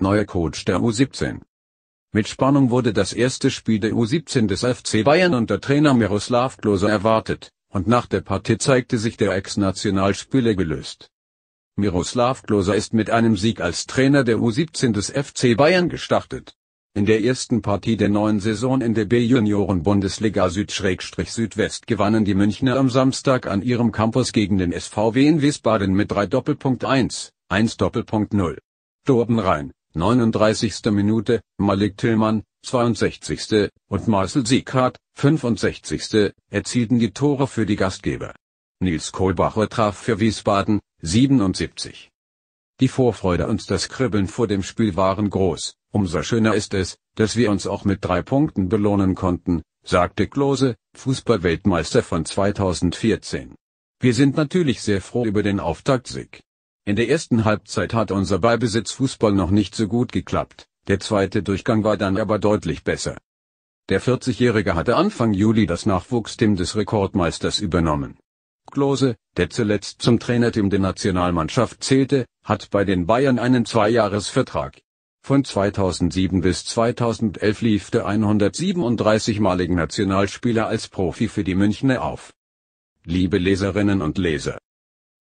neuer Coach der U17. Mit Spannung wurde das erste Spiel der U17 des FC Bayern unter Trainer Miroslav Klose erwartet, und nach der Partie zeigte sich der Ex-Nationalspieler gelöst. Miroslav Klose ist mit einem Sieg als Trainer der U17 des FC Bayern gestartet. In der ersten Partie der neuen Saison in der B-Junioren-Bundesliga Süd-Südwest gewannen die Münchner am Samstag an ihrem Campus gegen den SVW in Wiesbaden mit 3 Doppelpunkt 1, 1 Doppelpunkt 0. Dorben rein. 39. Minute, Malik Tillmann, 62. und Marcel Sieghardt, 65. erzielten die Tore für die Gastgeber. Nils Kohlbacher traf für Wiesbaden, 77. Die Vorfreude und das Kribbeln vor dem Spiel waren groß, umso schöner ist es, dass wir uns auch mit drei Punkten belohnen konnten, sagte Klose, Fußballweltmeister von 2014. Wir sind natürlich sehr froh über den Auftaktsieg. In der ersten Halbzeit hat unser Ballbesitzfußball noch nicht so gut geklappt, der zweite Durchgang war dann aber deutlich besser. Der 40-Jährige hatte Anfang Juli das Nachwuchsteam des Rekordmeisters übernommen. Klose, der zuletzt zum Trainerteam der Nationalmannschaft zählte, hat bei den Bayern einen Zweijahresvertrag. Von 2007 bis 2011 lief der 137-malige Nationalspieler als Profi für die Münchner auf. Liebe Leserinnen und Leser